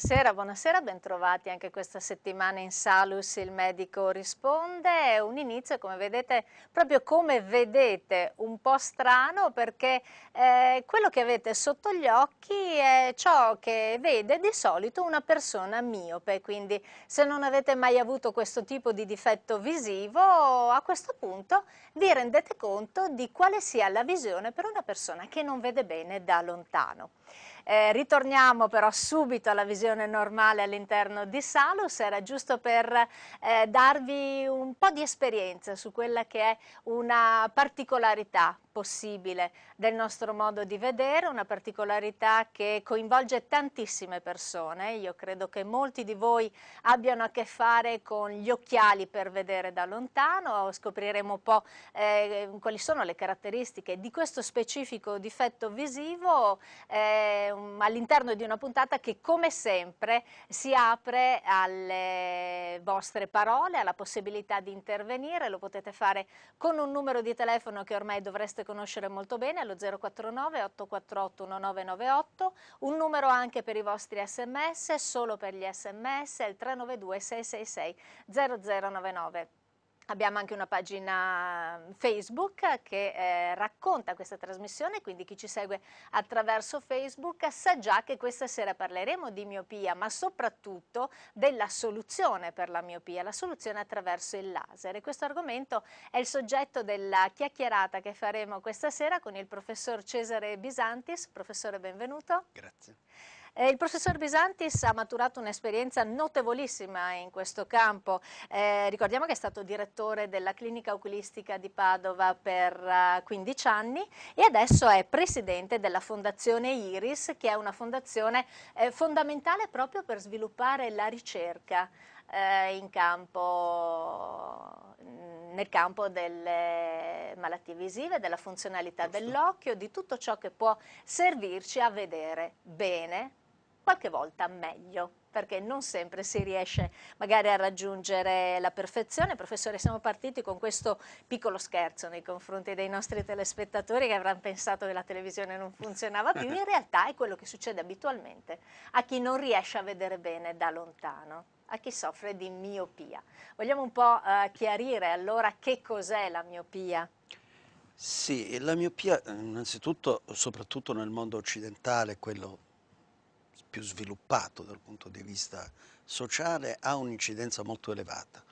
Buonasera, buonasera, bentrovati anche questa settimana in Salus, il medico risponde, è un inizio come vedete, proprio come vedete, un po' strano perché eh, quello che avete sotto gli occhi è ciò che vede di solito una persona miope, quindi se non avete mai avuto questo tipo di difetto visivo, a questo punto vi rendete conto di quale sia la visione per una persona che non vede bene da lontano. Eh, ritorniamo però subito alla visione normale all'interno di Salus, era giusto per eh, darvi un po' di esperienza su quella che è una particolarità possibile del nostro modo di vedere, una particolarità che coinvolge tantissime persone. Io credo che molti di voi abbiano a che fare con gli occhiali per vedere da lontano, scopriremo un po' eh, quali sono le caratteristiche di questo specifico difetto visivo eh, um, all'interno di una puntata che come sempre si apre alle vostre parole, alla possibilità di intervenire, lo potete fare con un numero di telefono che ormai dovreste conoscere molto bene allo 049 848 1998, un numero anche per i vostri sms, solo per gli sms, il 392 666 0099. Abbiamo anche una pagina mm, Facebook che eh, racconta questa trasmissione, quindi chi ci segue attraverso Facebook sa già che questa sera parleremo di miopia, ma soprattutto della soluzione per la miopia, la soluzione attraverso il laser. E questo argomento è il soggetto della chiacchierata che faremo questa sera con il professor Cesare Bisantis. Professore, benvenuto. Grazie. Eh, il professor Bisantis ha maturato un'esperienza notevolissima in questo campo. Eh, ricordiamo che è stato direttore della clinica oculistica di Padova per uh, eh, 15 anni e adesso è presidente della fondazione Iris, che è una fondazione eh, fondamentale proprio per sviluppare la ricerca eh, campo, mm, nel campo delle malattie visive, della funzionalità dell'occhio, di tutto ciò che può servirci a vedere bene qualche volta meglio, perché non sempre si riesce magari a raggiungere la perfezione. Professore, siamo partiti con questo piccolo scherzo nei confronti dei nostri telespettatori che avranno pensato che la televisione non funzionava più, in realtà è quello che succede abitualmente a chi non riesce a vedere bene da lontano a chi soffre di miopia. Vogliamo un po' eh, chiarire allora che cos'è la miopia? Sì, la miopia eh, innanzitutto, soprattutto nel mondo occidentale, quello più sviluppato dal punto di vista sociale ha un'incidenza molto elevata,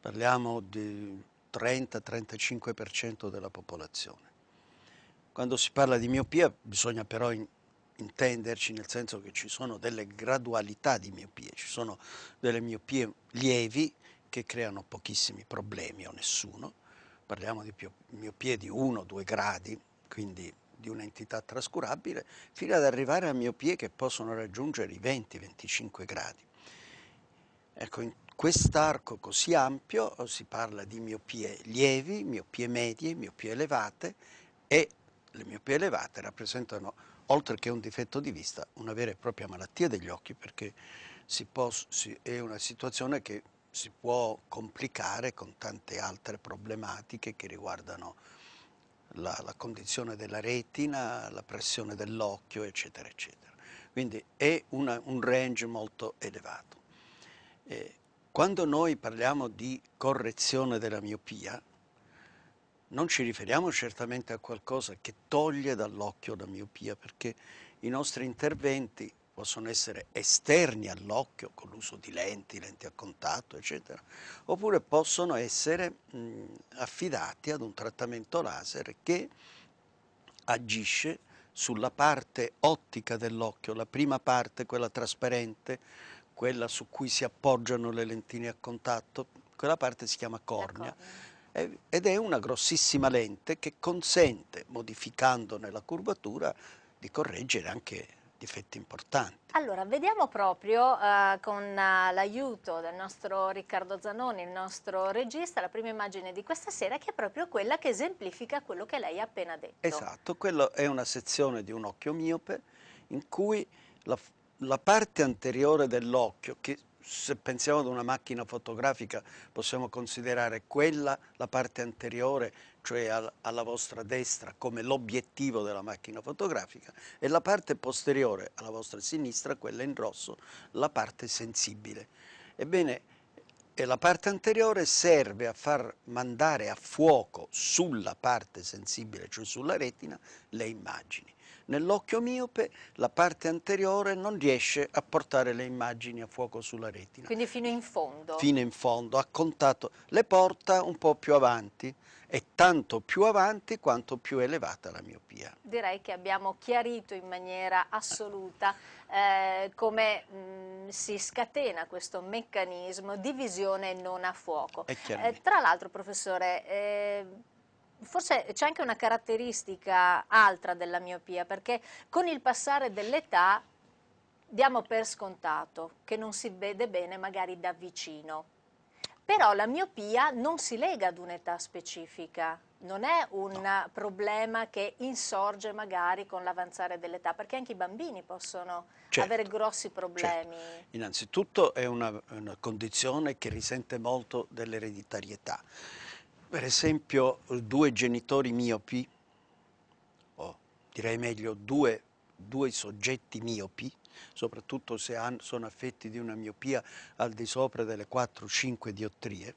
parliamo di 30-35% della popolazione. Quando si parla di miopia bisogna però in intenderci nel senso che ci sono delle gradualità di miopie, ci sono delle miopie lievi che creano pochissimi problemi o nessuno, parliamo di miopie di 1-2 gradi, quindi di un'entità trascurabile, fino ad arrivare a miopie che possono raggiungere i 20-25 gradi. Ecco, in quest'arco così ampio oh, si parla di miopie lievi, miopie medie, miopie elevate e le miopie elevate rappresentano, oltre che un difetto di vista, una vera e propria malattia degli occhi perché si può, si, è una situazione che si può complicare con tante altre problematiche che riguardano la, la condizione della retina, la pressione dell'occhio, eccetera, eccetera. Quindi è una, un range molto elevato. Eh, quando noi parliamo di correzione della miopia, non ci riferiamo certamente a qualcosa che toglie dall'occhio la miopia, perché i nostri interventi possono essere esterni all'occhio con l'uso di lenti, lenti a contatto, eccetera, oppure possono essere mh, affidati ad un trattamento laser che agisce sulla parte ottica dell'occhio, la prima parte, quella trasparente, quella su cui si appoggiano le lentine a contatto, quella parte si chiama cornea ed è una grossissima lente che consente, modificandone la curvatura, di correggere anche difetti importanti. Allora, vediamo proprio eh, con eh, l'aiuto del nostro Riccardo Zanoni, il nostro regista, la prima immagine di questa sera che è proprio quella che esemplifica quello che lei ha appena detto. Esatto, quella è una sezione di un occhio miope in cui la, la parte anteriore dell'occhio, che se pensiamo ad una macchina fotografica possiamo considerare quella la parte anteriore cioè alla vostra destra come l'obiettivo della macchina fotografica e la parte posteriore alla vostra sinistra, quella in rosso, la parte sensibile. Ebbene, la parte anteriore serve a far mandare a fuoco sulla parte sensibile, cioè sulla retina, le immagini. Nell'occhio miope la parte anteriore non riesce a portare le immagini a fuoco sulla retina. Quindi fino in fondo? Fino in fondo, a contatto. Le porta un po' più avanti, è tanto più avanti quanto più elevata la miopia. Direi che abbiamo chiarito in maniera assoluta eh, come mh, mm, si scatena questo meccanismo di visione non a fuoco. Eh, tra l'altro, professore, eh, forse c'è anche una caratteristica altra della miopia, perché con il passare dell'età diamo per scontato che non si vede bene magari da vicino. Però la miopia non si lega ad un'età specifica, non è un no. problema che insorge magari con l'avanzare dell'età, perché anche i bambini possono certo, avere grossi certo. problemi. Certo. Innanzitutto è una, una condizione che risente molto dell'ereditarietà. Per esempio due genitori miopi, o direi meglio due, due soggetti miopi, soprattutto se sono affetti di una miopia al di sopra delle 4-5 diottrie,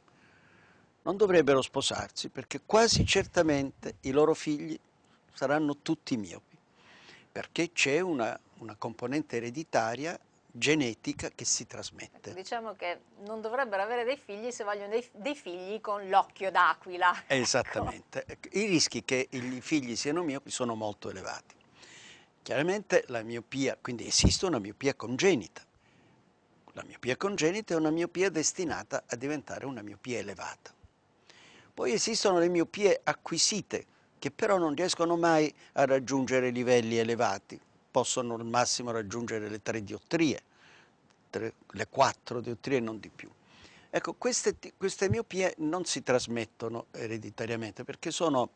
non dovrebbero sposarsi perché quasi certamente i loro figli saranno tutti miopi, perché c'è una, una componente ereditaria genetica che si trasmette. Ecco, diciamo che non dovrebbero avere dei figli se vogliono dei, dei figli con l'occhio d'aquila. Esattamente. Ecco. I rischi che i figli siano miopi sono molto elevati. Chiaramente la miopia, quindi esiste una miopia congenita. La miopia congenita è una miopia destinata a diventare una miopia elevata. Poi esistono le miopie acquisite, che però non riescono mai a raggiungere livelli elevati, possono al massimo raggiungere le tre diottrie, tre, le quattro diottrie non di più. Ecco, queste, queste miopie non si trasmettono ereditariamente perché sono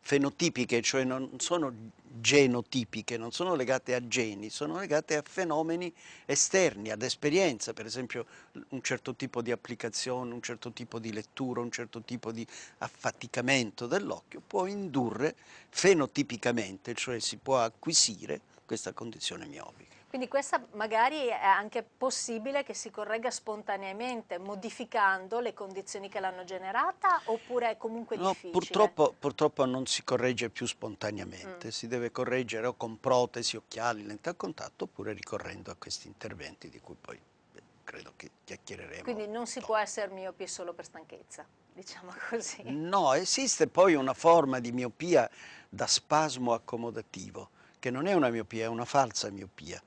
fenotipiche, cioè non sono genotipiche, non sono legate a geni, sono legate a fenomeni esterni, ad esperienza, per esempio un certo tipo di applicazione, un certo tipo di lettura, un certo tipo di affaticamento dell'occhio può indurre fenotipicamente, cioè si può acquisire questa condizione miopica. Quindi questa magari è anche possibile che si corregga spontaneamente, modificando le condizioni che l'hanno generata oppure è comunque no, difficile? Purtroppo, purtroppo non si corregge più spontaneamente, mm. si deve correggere o con protesi, occhiali, lente a contatto oppure ricorrendo a questi interventi di cui poi beh, credo che chiacchiereremo. Quindi non si dopo. può essere miopi solo per stanchezza? Diciamo così. No, esiste poi una forma di miopia da spasmo accomodativo, che non è una miopia, è una falsa miopia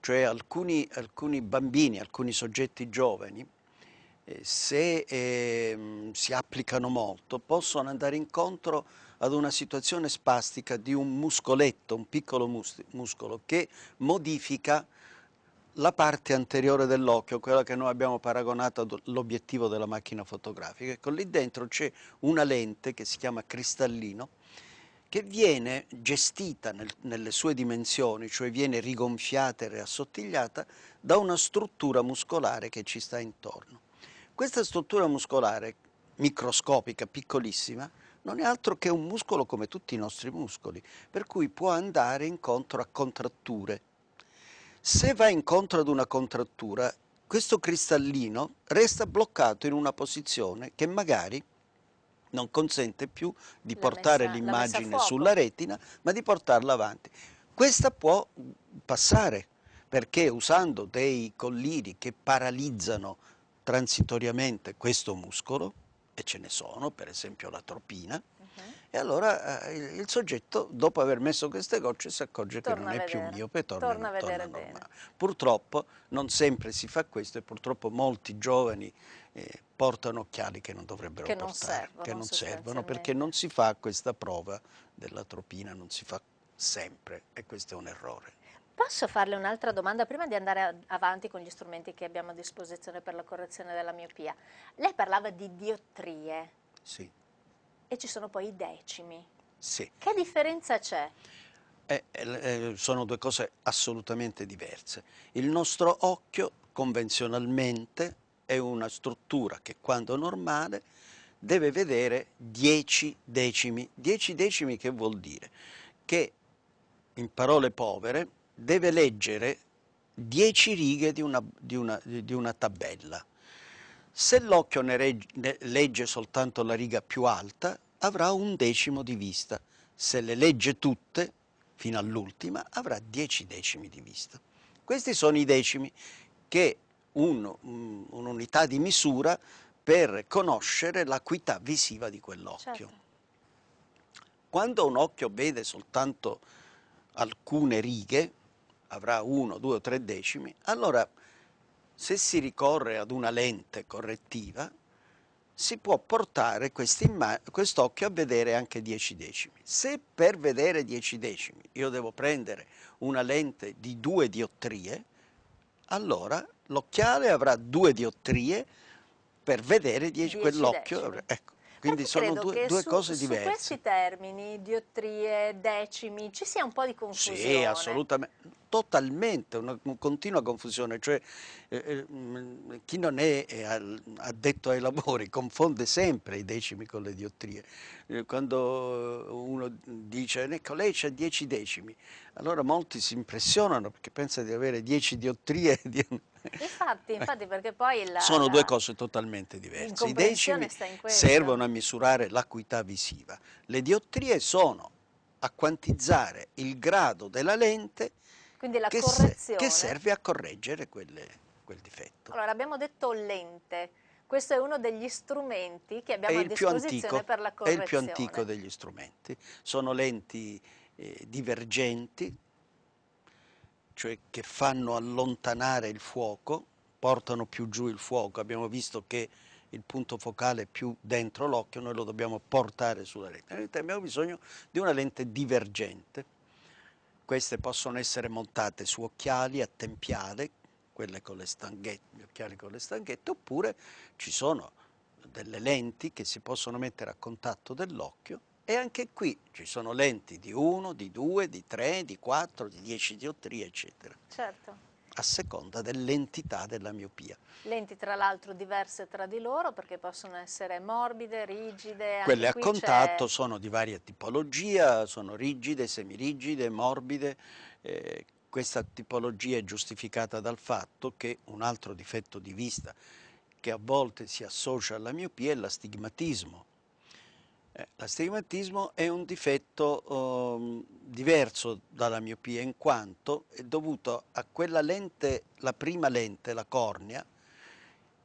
cioè alcuni, alcuni bambini, alcuni soggetti giovani, eh, se eh, si applicano molto, possono andare incontro ad una situazione spastica di un muscoletto, un piccolo mus muscolo, che modifica la parte anteriore dell'occhio, quella che noi abbiamo paragonato all'obiettivo della macchina fotografica. Ecco, lì dentro c'è una lente che si chiama cristallino, che viene gestita nel, nelle sue dimensioni, cioè viene rigonfiata e riassottigliata da una struttura muscolare che ci sta intorno. Questa struttura muscolare microscopica, piccolissima, non è altro che un muscolo come tutti i nostri muscoli, per cui può andare incontro a contratture. Se va incontro ad una contrattura, questo cristallino resta bloccato in una posizione che magari non consente più di portare l'immagine sulla retina, ma di portarla avanti. Questa può passare, perché usando dei colliri che paralizzano transitoriamente questo muscolo, e ce ne sono, per esempio la tropina, mhm. e allora eh, il, il soggetto, dopo aver messo queste gocce, si accorge torna che non vedere. è più miope e torna, torna, a torna normale. Bene. Purtroppo non sempre si fa questo e purtroppo molti giovani eh, portano occhiali che non dovrebbero che portare, non servono, che non servono perché non si fa questa prova dell'atropina, non si fa sempre e questo è un errore. Posso farle un'altra domanda prima di andare avanti con gli strumenti che abbiamo a disposizione per la correzione della miopia? Lei parlava di diottrie. Sì. E ci sono poi i decimi. Sì. Che differenza c'è? Eh, eh, eh sono due cose assolutamente diverse. Il nostro occhio convenzionalmente è una struttura che quando normale deve vedere 10 decimi. 10 decimi che vuol dire? Che in parole povere deve leggere 10 righe di una, di una, di una tabella. Se l'occhio ne, ne legge soltanto la riga più alta avrà un decimo di vista, se le legge tutte fino all'ultima avrà 10 decimi di vista. Questi sono i decimi che Mm, un'unità di misura per conoscere l'acuità visiva di quell'occhio. Certo. Quando un occhio vede soltanto alcune righe, avrà uno, due o tre decimi, allora se si ricorre ad una lente correttiva si può portare quest'occhio a vedere anche 10 decimi. Se per vedere 10 decimi io devo prendere una lente di due diottrie, allora l'occhiale avrà due diottrie per vedere dieci, quell'occhio. Ecco, ecco. Quindi Perché sono due, due su, cose diverse. Su questi termini, diottrie, decimi, ci sia un po' di confusione. Sì, assolutamente, totalmente, una, continua confusione. Cioè, eh, eh chi non è eh, addetto ai lavori confonde sempre i decimi con le diottrie. Eh, quando uno dice, ecco lei c'ha dieci decimi, allora molti si impressionano perché pensano di avere dieci diottrie. Di... Infatti, eh. infatti perché poi... La, Sono due cose totalmente diverse. I decimi servono a misurare l'acuità visiva. Le diottrie sono a quantizzare il grado della lente che, se, che, serve a correggere quelle, quel difetto. Allora, abbiamo detto lente. Questo è uno degli strumenti che abbiamo è a disposizione antico, per la correzione. È il più antico degli strumenti. Sono lenti eh, divergenti, cioè che fanno allontanare il fuoco, portano più giù il fuoco. Abbiamo visto che il punto focale è più dentro l'occhio, noi lo dobbiamo portare sulla lente. In realtà abbiamo bisogno di una lente divergente. Queste possono essere montate su occhiali a tempiale, quelle con le stanghette, gli occhiali con le stanghette, oppure ci sono delle lenti che si possono mettere a contatto dell'occhio e anche qui ci sono lenti di 1, di 2, di 3, di 4, di 10 diottrie, eccetera. Certo. A seconda dell'entità della miopia. Lenti tra l'altro diverse tra di loro perché possono essere morbide, rigide. Quelle a contatto sono di varia tipologia, sono rigide, semirigide, morbide. Eh, questa tipologia è giustificata dal fatto che un altro difetto di vista che a volte si associa alla miopia è l'astigmatismo, L'astigmatismo è un difetto um, diverso dalla miopia in quanto è dovuto a quella lente, la prima lente, la cornea,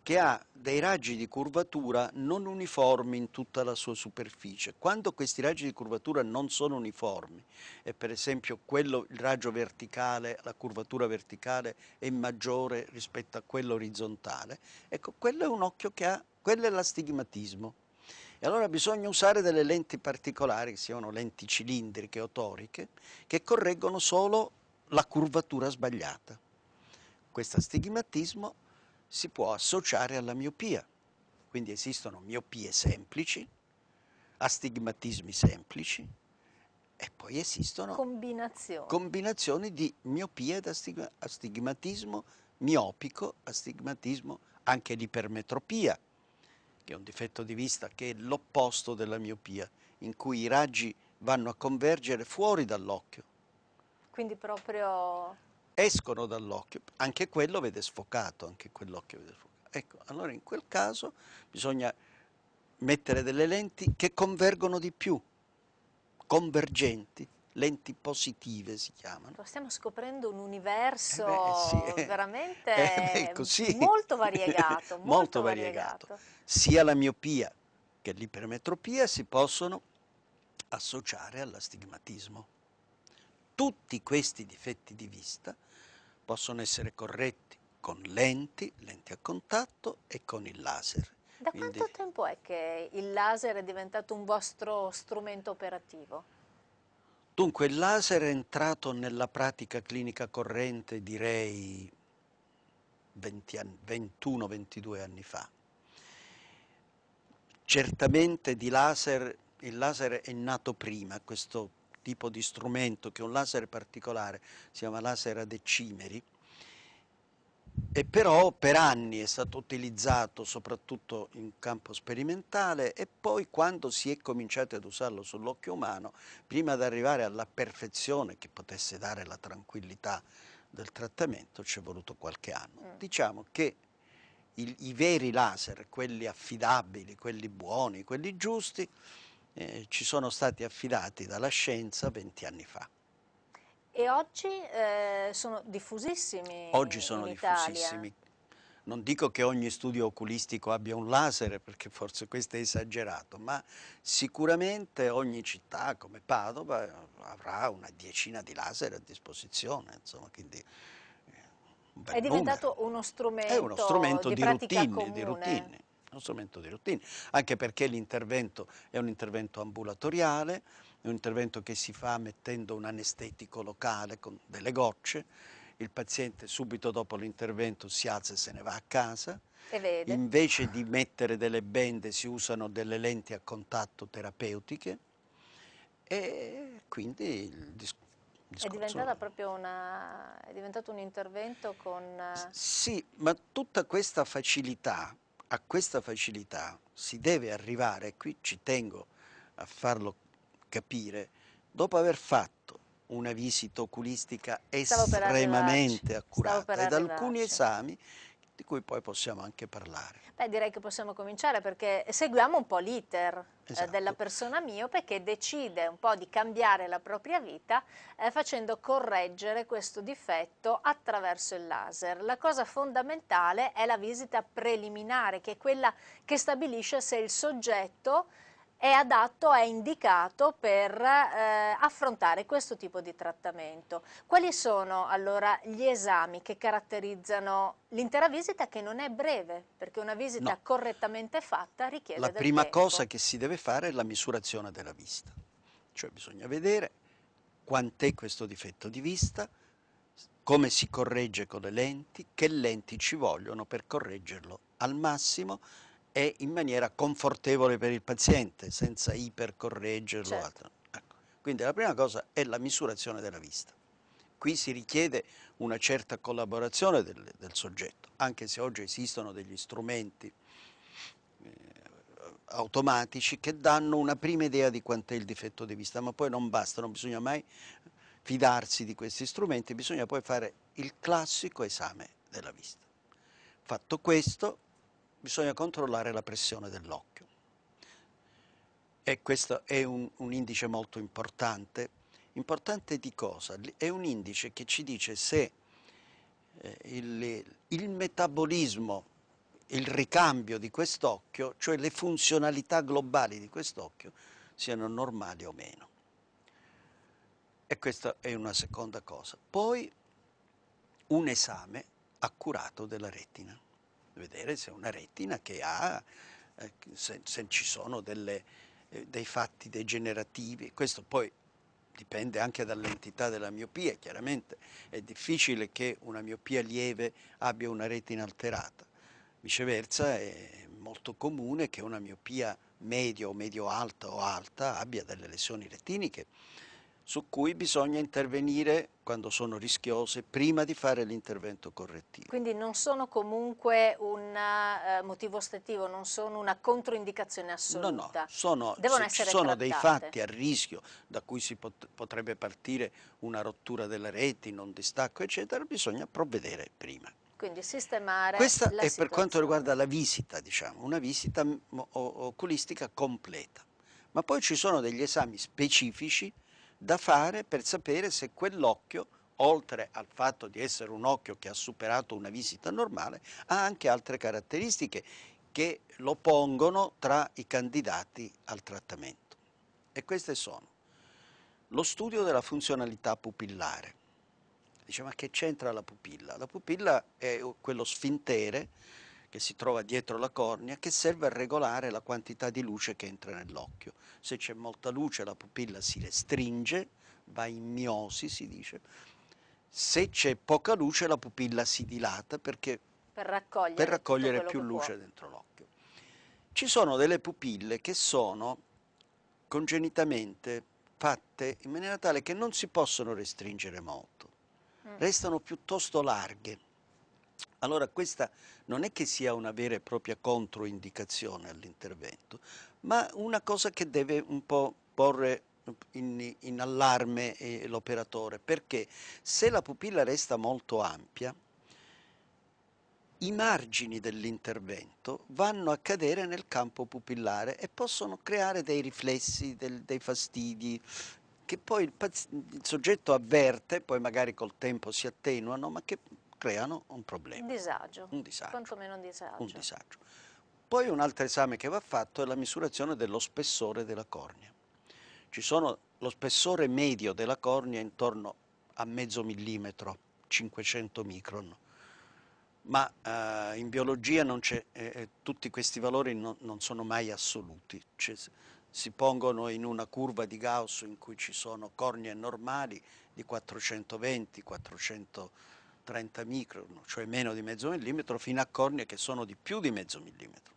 che ha dei raggi di curvatura non uniformi in tutta la sua superficie. Quando questi raggi di curvatura non sono uniformi, e per esempio quello, il raggio verticale, la curvatura verticale è maggiore rispetto a quello orizzontale, ecco, quello è un occhio che ha, quello è l'astigmatismo. E allora bisogna usare delle lenti particolari, che siano lenti cilindriche o toriche, che correggono solo la curvatura sbagliata. Questo astigmatismo si può associare alla miopia, quindi esistono miopie semplici, astigmatismi semplici e poi esistono combinazioni, combinazioni di miopia ed astigmatismo miopico, astigmatismo anche l'ipermetropia, che è un difetto di vista che è l'opposto della miopia, in cui i raggi vanno a convergere fuori dall'occhio. Quindi proprio... Escono dall'occhio, anche quello vede sfocato, anche quell'occhio vede sfocato. Ecco, allora in quel caso bisogna mettere delle lenti che convergono di più, convergenti, lenti positive si chiamano. Stiamo scoprendo un eh universo eh. eh beh, sì. veramente eh, ecco, sì. molto variegato. molto, molto variegato. variegato. Sia la miopia che l'ipermetropia si possono associare all'astigmatismo. Tutti questi difetti di vista possono essere corretti con lenti, lenti a contatto e con il laser. Da Quindi, quanto tempo è che il laser è diventato un vostro strumento operativo? Dunque il laser è entrato nella pratica clinica corrente direi 21-22 anni fa. Certamente di laser, il laser è nato prima, questo tipo di strumento che è un laser particolare, si chiama laser a decimeri, e però per anni è stato utilizzato soprattutto in campo sperimentale e poi quando si è cominciato ad usarlo sull'occhio umano, prima di arrivare alla perfezione che potesse dare la tranquillità del trattamento, ci è voluto qualche anno. Mm. Diciamo che il, i veri laser, quelli affidabili, quelli buoni, quelli giusti, eh, ci sono stati affidati dalla scienza 20 anni fa. E oggi eh, sono diffusissimi Oggi sono diffusissimi. Non dico che ogni studio oculistico abbia un laser, perché forse questo è esagerato, ma sicuramente ogni città come Padova eh, avrà una decina di laser a disposizione, insomma, quindi eh, è diventato uno strumento, è uno strumento di, di, routine, di, routine, uno strumento di routine, anche perché l'intervento è un intervento ambulatoriale, è un intervento che si fa mettendo un anestetico locale con delle gocce, il paziente subito dopo l'intervento si alza e se ne va a casa, invece di mettere delle bende si usano delle lenti a contatto terapeutiche e quindi il discorso è, una, è diventato un intervento con... Sì, ma tutta questa facilità, a questa facilità si deve arrivare, qui ci tengo a farlo capire, dopo aver fatto una visita oculistica estremamente accurata ed alcuni esami di cui poi possiamo anche parlare. Beh, direi che possiamo cominciare perché seguiamo un po' l'iter eh, esatto. della persona miope che decide un po' di cambiare la propria vita eh, facendo correggere questo difetto attraverso il laser. La cosa fondamentale è la visita preliminare, che è quella che stabilisce se il soggetto è adatto, è indicato per eh, affrontare questo tipo di trattamento. Quali sono allora gli esami che caratterizzano l'intera visita che non è breve, perché una visita no. correttamente fatta richiede la La prima tempo. cosa che si deve fare è la misurazione della vista, cioè bisogna vedere quant'è questo difetto di vista, come si corregge con le lenti, che lenti ci vogliono per correggerlo al massimo e in maniera confortevole per il paziente, senza ipercorreggerlo. Certo. Ecco. Quindi la prima cosa è la misurazione della vista. Qui si richiede una certa collaborazione del, del soggetto, anche se oggi esistono degli strumenti eh, automatici che danno una prima idea di quant'è il difetto di vista, ma poi non basta, non bisogna mai fidarsi di questi strumenti, bisogna poi fare il classico esame della vista. Fatto questo, bisogna controllare la pressione dell'occhio. E questo è un, un indice molto importante. Importante di cosa? È un indice che ci dice se eh, il, il, metabolismo, il ricambio di quest'occhio, cioè le funzionalità globali di quest'occhio, siano normali o meno. E questa è una seconda cosa. Poi un esame accurato della retina vedere se è una retina che ha, eh, se, se ci sono delle, eh, dei fatti degenerativi. Questo poi dipende anche dall'entità della miopia, chiaramente è difficile che una miopia lieve abbia una retina alterata. Viceversa è molto comune che una miopia media o medio alta o alta abbia delle lesioni retiniche su cui bisogna intervenire quando sono rischiose prima di fare l'intervento correttivo. Quindi non sono comunque un eh, motivo ostettivo, non sono una controindicazione assoluta. No, no, sono, Devono se, sono dei fatti a rischio da cui si pot potrebbe partire una rottura della retina, non distacco, eccetera, bisogna provvedere prima. Quindi sistemare Questa è situazione. per quanto riguarda la visita, diciamo, una visita mm, oculistica completa. Ma poi ci sono degli esami specifici da fare per sapere se quell'occhio, oltre al fatto di essere un occhio che ha superato una visita normale, ha anche altre caratteristiche che lo pongono tra i candidati al trattamento. E queste sono lo studio della funzionalità pupillare. Dice, ma che c'entra la pupilla? La pupilla è quello sfintere che si trova dietro la cornea che serve a regolare la quantità di luce che entra nell'occhio. Se c'è molta luce la pupilla si restringe, va in miosi si dice, se c'è poca luce la pupilla si dilata perché per raccogliere, per raccogliere più luce può. dentro l'occhio. Ci sono delle pupille che sono congenitamente fatte in maniera tale che non si possono restringere molto, mm. restano piuttosto larghe allora questa non è che sia una vera e propria controindicazione all'intervento, ma una cosa che deve un po' porre in, in allarme eh, l'operatore, perché se la pupilla resta molto ampia, i margini dell'intervento vanno a cadere nel campo pupillare e possono creare dei riflessi, del, dei fastidi, che poi il, il soggetto avverte, poi magari col tempo si attenuano, ma che creano un problema. Un disagio. Un disagio. Quantomeno un disagio. Un disagio. Poi un altro esame che va fatto è la misurazione dello spessore della cornea. Ci sono lo spessore medio della cornea intorno a mezzo millimetro, 500 micron, ma eh, in biologia eh, eh, tutti questi valori non, non sono mai assoluti, cioè, si pongono in una curva di Gauss in cui ci sono cornee normali di 420, 400 30 micron, cioè meno di mezzo millimetro, fino a cornee che sono di più di mezzo millimetro.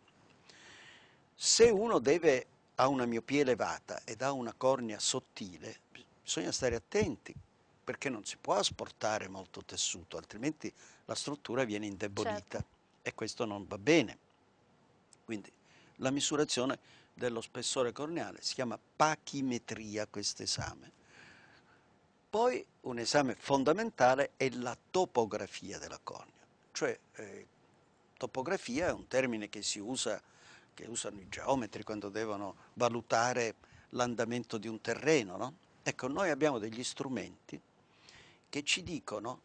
Se uno deve, ha una miopia elevata ed ha una cornea sottile, bisogna stare attenti perché non si può asportare molto tessuto, altrimenti la struttura viene indebolita certo. e questo non va bene. Quindi la misurazione dello spessore corneale si chiama pachimetria questo esame poi un esame fondamentale è la topografia della cornea, cioè eh, topografia è un termine che si usa, che usano i geometri quando devono valutare l'andamento di un terreno, no? Ecco, noi abbiamo degli strumenti che ci dicono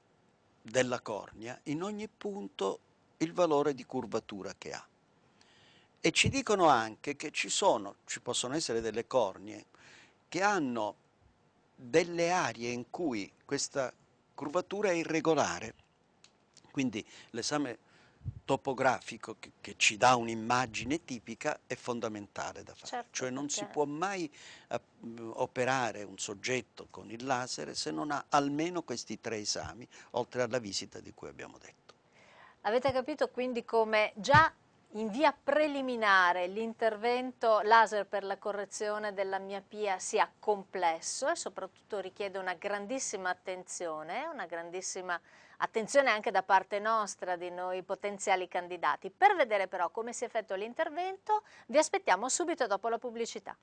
della cornea in ogni punto il valore di curvatura che ha. E ci dicono anche che ci sono, ci possono essere delle cornee che hanno delle aree in cui questa curvatura è irregolare. Quindi l'esame topografico che, che, ci dà un'immagine tipica è fondamentale da fare, certo, cioè non perché... si può mai eh, operare un soggetto con il laser se non ha almeno questi tre esami, oltre alla visita di cui abbiamo detto. Avete capito quindi come già in via preliminare l'intervento laser per la correzione della miopia sia complesso e soprattutto richiede una grandissima attenzione, una grandissima attenzione anche da parte nostra, di noi potenziali candidati. Per vedere però come si effettua l'intervento vi aspettiamo subito dopo la pubblicità.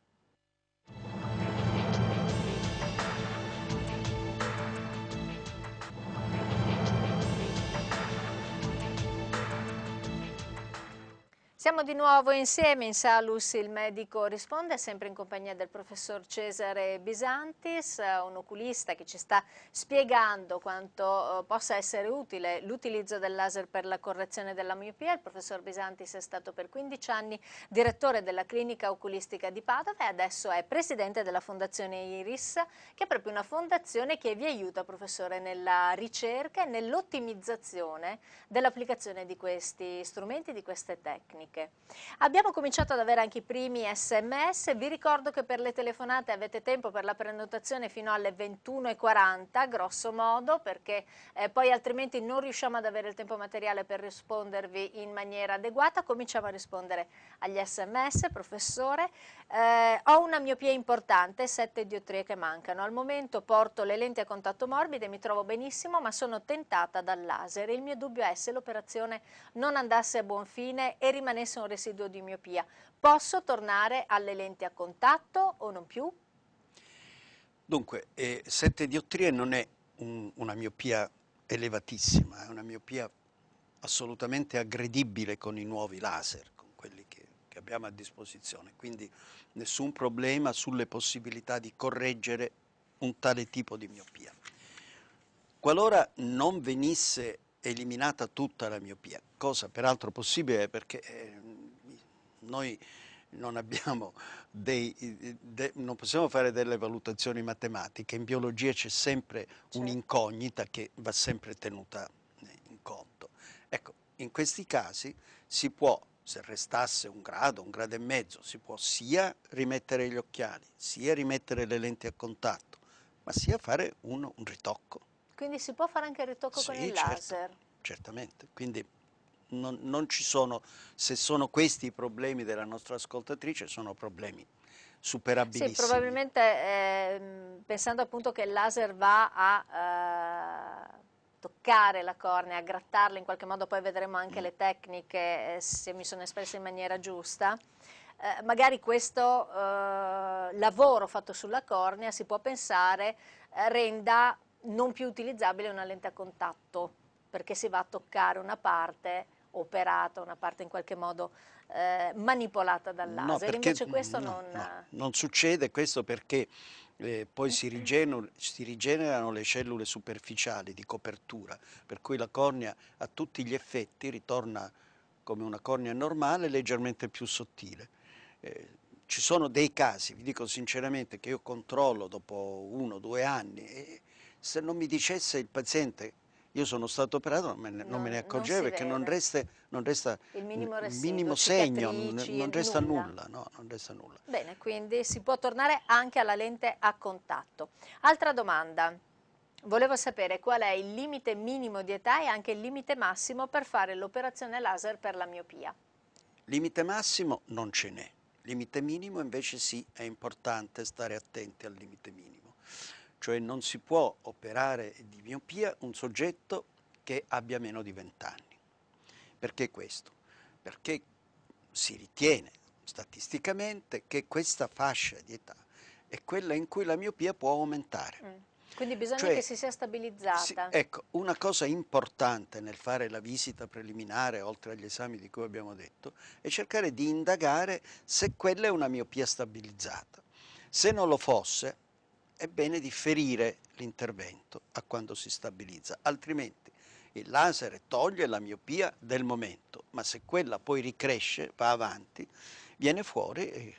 Siamo di nuovo insieme in Salus, il medico risponde, sempre in compagnia del professor Cesare Bisantis, un oculista che ci sta spiegando quanto eh, possa essere utile l'utilizzo del laser per la correzione della miopia. Il professor Bisantis è stato per 15 anni direttore della clinica oculistica di Padova e adesso è presidente della fondazione Iris, che è proprio una fondazione che vi aiuta, professore, nella ricerca e nell'ottimizzazione dell'applicazione di questi strumenti, di queste tecniche tecniche. Abbiamo cominciato ad avere anche i primi sms, vi ricordo che per le telefonate avete tempo per la prenotazione fino alle 21.40, grosso modo, perché eh, poi altrimenti non riusciamo ad avere il tempo materiale per rispondervi in maniera adeguata, cominciamo a rispondere agli sms, professore. Eh, ho una miopia importante, 7 diottrie che mancano, al momento porto le lenti a contatto morbide, mi trovo benissimo, ma sono tentata dal laser. Il mio dubbio è se l'operazione non andasse a buon fine e rimanesse rimanesse un residuo di miopia, posso tornare alle lenti a contatto o non più? Dunque, eh, 7 diottrie non è un, una miopia elevatissima, è una miopia assolutamente aggredibile con i nuovi laser, con quelli che, che abbiamo a disposizione, quindi nessun problema sulle possibilità di correggere un tale tipo di miopia. Qualora non venisse eliminata tutta la miopia, cosa peraltro possibile perché ehm, noi non, abbiamo dei, de, non possiamo fare delle valutazioni matematiche, in biologia c'è sempre certo. un'incognita che va sempre tenuta in conto. Ecco, in questi casi si può, se restasse un grado, un grado e mezzo, si può sia rimettere gli occhiali, sia rimettere le lenti a contatto, ma sia fare uno, un ritocco. Quindi si può fare anche il ritocco sì, con il certo, laser? certamente. Quindi non, non ci sono, se sono questi i problemi della nostra ascoltatrice, sono problemi superabili. Sì, probabilmente eh, pensando appunto che il laser va a... Eh toccare la cornea, a grattarla in qualche modo, poi vedremo anche mm. le tecniche eh, se mi sono espressa in maniera giusta. Eh, magari questo eh, lavoro fatto sulla cornea si può pensare eh, renda non più utilizzabile una lente a contatto perché si va a toccare una parte operata, una parte in qualche modo eh, manipolata dal laser. No, perché, Invece questo no, non... No, non succede questo perché eh, poi si, rigener si, rigenerano le cellule superficiali di copertura, per cui la cornea a tutti gli effetti ritorna come una cornea normale, leggermente più sottile. Eh, ci sono dei casi, vi dico sinceramente, che io controllo dopo uno o due anni e se non mi dicesse il paziente io sono stato operato, non non me ne accorgevo perché non resta, non resta il minimo, residuo, minimo segno, non resta nulla. Nulla, no, non resta nulla. Bene, quindi si può tornare anche alla lente a contatto. Altra domanda. Volevo sapere qual è il limite minimo di età e anche il limite massimo per fare l'operazione laser per la miopia. Limite massimo non ce n'è, limite minimo invece sì, è importante stare attenti al limite minimo cioè non si può operare di miopia un soggetto che abbia meno di 20 anni. Perché questo? Perché si ritiene statisticamente che questa fascia di età è quella in cui la miopia può aumentare. Mm. Quindi bisogna cioè, che si sia stabilizzata. Sì, ecco, una cosa importante nel fare la visita preliminare, oltre agli esami di cui abbiamo detto, è cercare di indagare se quella è una miopia stabilizzata. Se non lo fosse, è bene differire l'intervento a quando si stabilizza, altrimenti il laser toglie la miopia del momento, ma se quella poi ricresce, va avanti, viene fuori eh,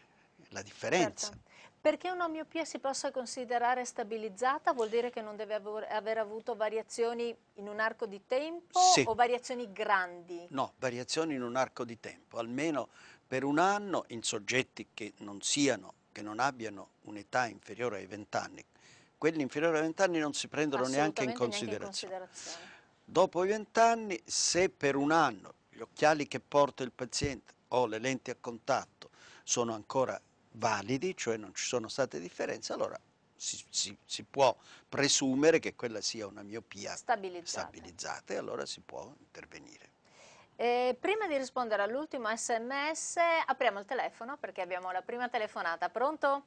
la differenza. Certo. Perché una miopia si possa considerare stabilizzata vuol dire che non deve aver avuto variazioni in un arco di tempo sì. o variazioni grandi? No, variazioni in un arco di tempo, almeno per un anno in soggetti che non siano che non abbiano un'età inferiore ai 20 anni, quelli inferiori ai 20 anni non si prendono neanche in considerazione. Neanche in considerazione. Dopo i 20 anni, se per un anno gli occhiali che porta il paziente o le lenti a contatto sono ancora validi, cioè non ci sono state differenze, allora si, si, si può presumere che quella sia una miopia stabilizzata. stabilizzata e allora si può intervenire. Eh, prima di rispondere all'ultimo sms, apriamo il telefono perché abbiamo la prima telefonata. Pronto?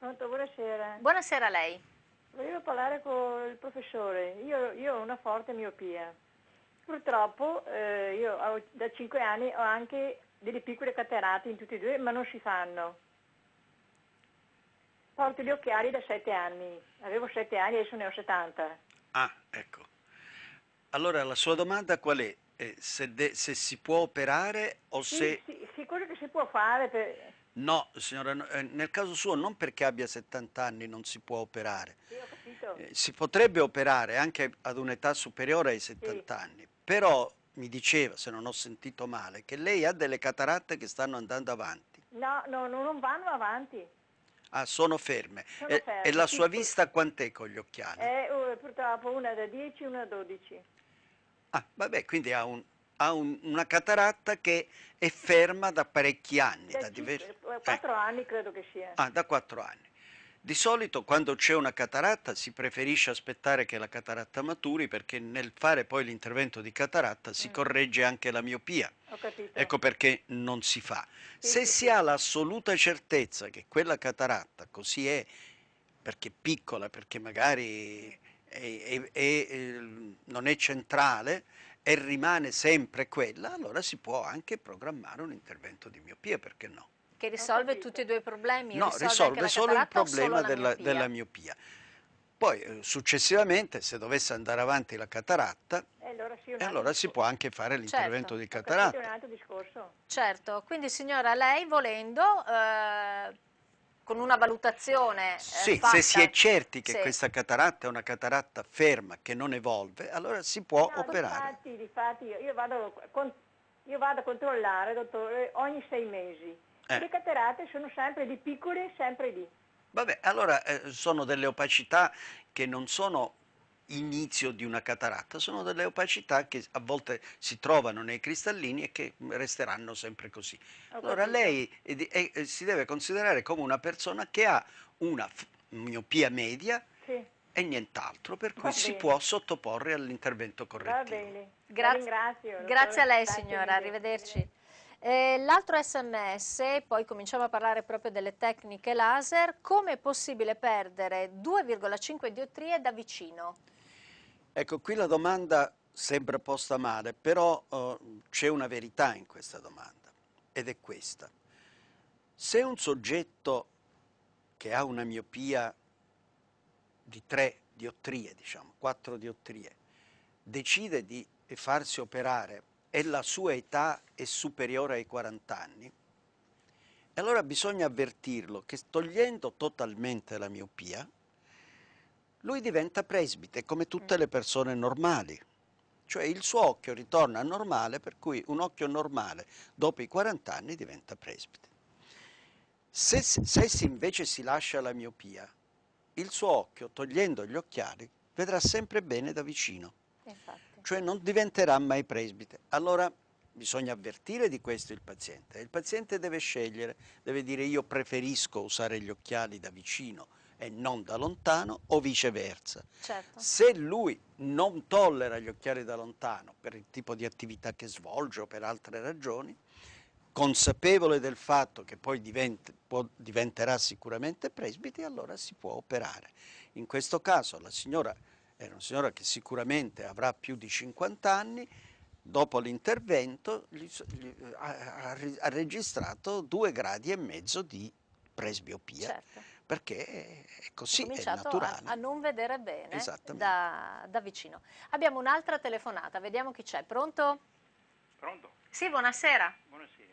Pronto, buonasera. Buonasera a lei. Volevo parlare con il professore. Io, io ho una forte miopia. Purtroppo eh, io ho, da 5 anni ho anche delle piccole caterate in tutti e due, ma non si fanno. Porto gli occhiali da 7 anni. Avevo 7 anni e adesso ne ho 70. Ah, ecco. Allora la sua domanda qual è? eh, se, de- se, si può operare o sì, se... Sì, sicuro che si può fare. Per... No, signora, eh, nel caso suo non perché abbia 70 anni non si può operare. Sì, ho capito. Eh, si potrebbe operare anche ad un'età superiore ai 70 sì. anni, però mi diceva, se non ho sentito male, che lei ha delle cataratte che stanno andando avanti. No, no non vanno avanti. Ah, sono ferme. Sono e, ferme, e, la sua sì, vista quant'è con gli occhiali? È, eh, oh, purtroppo una da 10 e una da 12. Ah, vabbè, quindi ha, un, ha un, una cataratta che è ferma da parecchi anni. Da, da diversi... 4 eh. eh. anni credo che sia. Ah, da quattro anni. Di solito quando c'è una cataratta si preferisce aspettare che la cataratta maturi perché nel fare poi l'intervento di cataratta si mm. corregge anche la miopia. Ecco perché non si fa. Sì, Se sì, si sì. ha l'assoluta certezza che quella cataratta così è perché è piccola, perché magari e, e, e ehm, non è centrale e rimane sempre quella, allora si può anche programmare un intervento di miopia, perché no? Che risolve tutti e due i problemi? No, risolve, risolve solo il problema solo della, miopia? della miopia. Poi eh, successivamente, se dovesse andare avanti la cataratta, allora, sì, e allora si può anche fare l'intervento certo, di cataratta. Certo, quindi signora, lei volendo eh, con una valutazione eh, Sì, fatta. se si è certi che sì. questa cataratta è una cataratta ferma, che non evolve, allora si può no, operare. Difatti, difatti io, io, vado, con, io, vado, a controllare, dottore, ogni sei mesi. Eh. Le cataratte sono sempre di piccole, sempre lì. Vabbè, allora eh, sono delle opacità che non sono inizio di una cataratta, sono delle opacità che a volte si trovano nei cristallini e che resteranno sempre così. Allora lei è, eh, è, eh, eh, si deve considerare come una persona che ha una miopia media sì. e nient'altro, per cui si può sottoporre all'intervento correttivo. Grazie, grazie a lei signora, arrivederci. Eh, L'altro sms, poi cominciamo a parlare proprio delle tecniche laser, come è possibile perdere 2,5 diottrie da vicino? Ecco, qui la domanda sembra posta male, però eh, c'è una verità in questa domanda, ed è questa. Se un soggetto che ha una miopia di tre diottrie, diciamo, quattro diottrie, decide di farsi operare e la sua età è superiore ai 40 anni, allora bisogna avvertirlo che togliendo totalmente la miopia, lui diventa presbite come tutte mm. le persone normali. Cioè il suo occhio ritorna normale, per cui un occhio normale dopo i 40 anni diventa presbite. Se, se invece si lascia la miopia, il suo occhio, togliendo gli occhiali, vedrà sempre bene da vicino. Infatti. Cioè non diventerà mai presbite. Allora bisogna avvertire di questo il paziente. Il paziente deve scegliere, deve dire io preferisco usare gli occhiali da vicino, e non da lontano o viceversa. Certo. Se lui non tollera gli occhiali da lontano per il tipo di attività che svolge o per altre ragioni, consapevole del fatto che poi diventa, può, diventerà sicuramente presbite, allora si può operare. In questo caso la signora era una signora che sicuramente avrà più di 50 anni, dopo l'intervento eh, ha, ha, registrato due gradi e mezzo di presbiopia. Certo perché è così, è naturale. A, a non vedere bene da, da, vicino. Abbiamo un'altra telefonata, vediamo chi c'è. Pronto? Pronto? Sì, buonasera. Buonasera.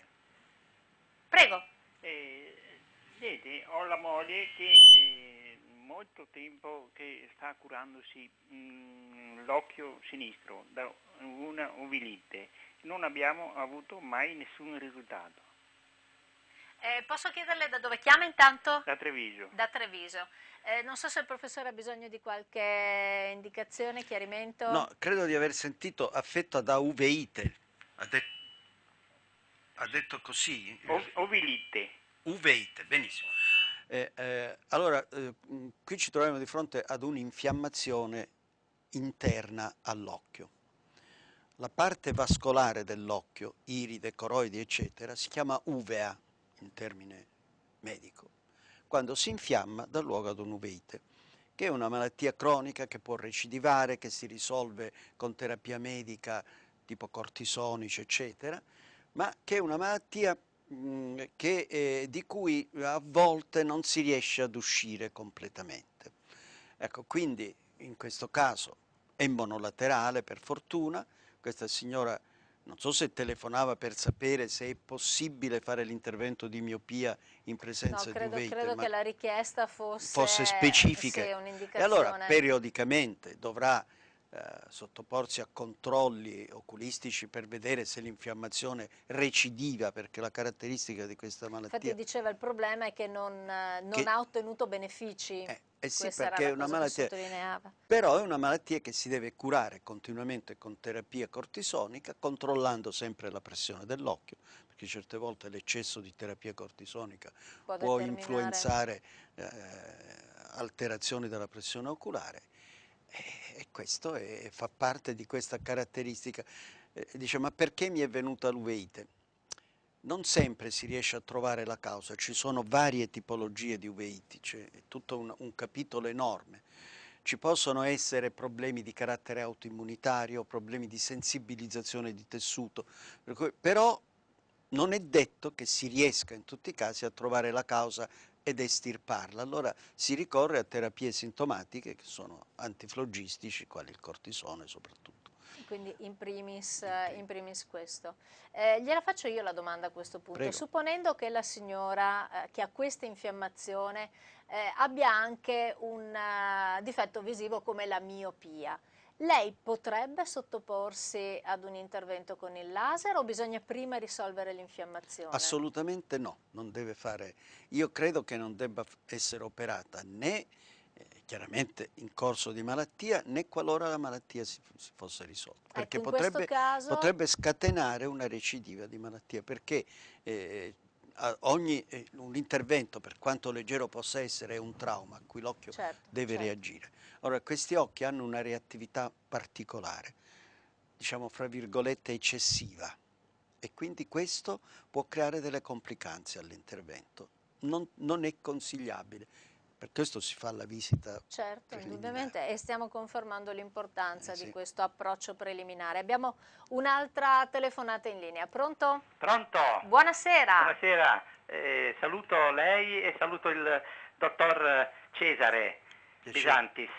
Prego. Eh, vedete, ho la moglie che eh, molto tempo che sta curandosi mm, l'occhio sinistro da una ovilite. Non abbiamo avuto mai nessun risultato. Eh, posso chiederle da dove chiama intanto? Da Treviso. Da Treviso. Eh, non so se il professore ha bisogno di qualche indicazione, chiarimento. No, credo di aver sentito affetto da uveite. Ha, de- ha detto così? ovilite. Uveite, benissimo. Eh, eh allora, eh, qui ci troviamo di fronte ad un'infiammazione interna all'occhio. La parte vascolare dell'occhio, iride, coroidi, eccetera, si chiama uvea in termine medico, quando si infiamma dà luogo ad un'uveite, che è una malattia cronica che può recidivare, che si risolve con terapia medica tipo cortisonici, eccetera, ma che è una malattia mh, mm, che, eh, di cui a volte non si riesce ad uscire completamente. Ecco, quindi in questo caso è monolaterale per fortuna, questa signora non so se telefonava per sapere se è possibile fare l'intervento di miopia in presenza no, credo, di un veicolo. Credo che la richiesta fosse, fosse specifica. Sì, e allora periodicamente dovrà eh, sottoporsi a controlli oculistici per vedere se l'infiammazione recidiva, perché la caratteristica di questa malattia... Infatti diceva il problema è che non, eh, non che, ha ottenuto benefici. Eh, eh sì, perché è una malattia, però è una malattia che si deve curare continuamente con terapia cortisonica, controllando sempre la pressione dell'occhio, perché certe volte l'eccesso di terapia cortisonica può, può influenzare eh, alterazioni della pressione oculare. Eh, e questo è, fa parte di questa caratteristica. Eh, dice, ma perché mi è venuta l'uveite? Non sempre si riesce a trovare la causa, ci sono varie tipologie di uveiti, c'è cioè tutto un, un capitolo enorme. Ci possono essere problemi di carattere autoimmunitario, problemi di sensibilizzazione di tessuto, per cui, però non è detto che si riesca in tutti i casi a trovare la causa ed estirparla. Allora si ricorre a terapie sintomatiche che sono antiflogistici, quali il cortisone soprattutto. Quindi in primis, in eh, primis questo. Eh, gliela faccio io la domanda a questo punto. Prego. Supponendo che la signora eh, che ha questa infiammazione eh, abbia anche un uh, difetto visivo come la miopia, lei potrebbe sottoporsi ad un intervento con il laser o bisogna prima risolvere l'infiammazione? Assolutamente no, non deve fare, io credo che non debba essere operata né eh, chiaramente in corso di malattia né qualora la malattia si, si fosse risolta ecco, perché ecco, potrebbe, caso... potrebbe, scatenare una recidiva di malattia perché eh, ogni, eh, un intervento per quanto leggero possa essere è un trauma a cui l'occhio certo, deve certo. reagire Ora, questi occhi hanno una reattività particolare, diciamo fra virgolette eccessiva, e quindi questo può creare delle complicanze all'intervento. Non, non è consigliabile per questo si fa la visita Certo, indubbiamente, e stiamo confermando l'importanza eh, sì. di questo approccio preliminare. Abbiamo un'altra telefonata in linea, pronto? Pronto! Buonasera! Buonasera, eh, saluto lei e saluto il dottor Cesare. De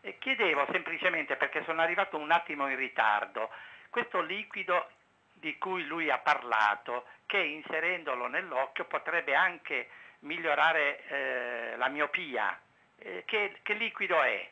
E chiedevo semplicemente, perché sono arrivato un attimo in ritardo, questo liquido di cui lui ha parlato, che inserendolo nell'occhio potrebbe anche migliorare eh, la miopia, eh, che, che liquido è?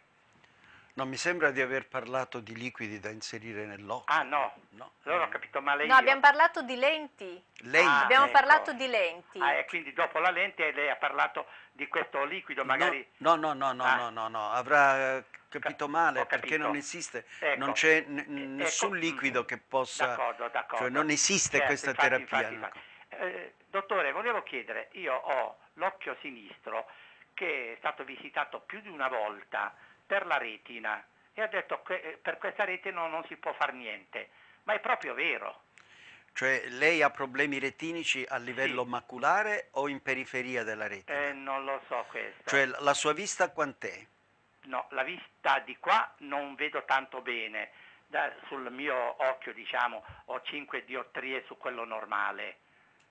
Non mi sembra di aver parlato di liquidi da inserire nell'occhio. Ah no, no. allora ho capito male io. No, abbiamo parlato di lenti. Lenti. Ah, abbiamo ecco. parlato di lenti. Ah, e quindi dopo la lente lei ha parlato di questo liquido magari... No, no, no, no, ah. no, no, no, avrà eh, capito male capito. perché non esiste, ecco. non c'è n- ecco. nessun ecco. liquido che possa... D'accordo, d'accordo. Cioè non esiste certo, questa infatti, terapia. Infatti, no. eh, dottore, volevo chiedere, io ho l'occhio sinistro che è stato visitato più di una volta per la retina e ha detto che eh, per questa retina non si può fare niente, ma è proprio vero. Cioè lei ha problemi retinici a livello sì. maculare o in periferia della rete? Eh, non lo so questo. Cioè la sua vista quant'è? No, la vista di qua non vedo tanto bene. Da, sul mio occhio diciamo ho 5 diottrie su quello normale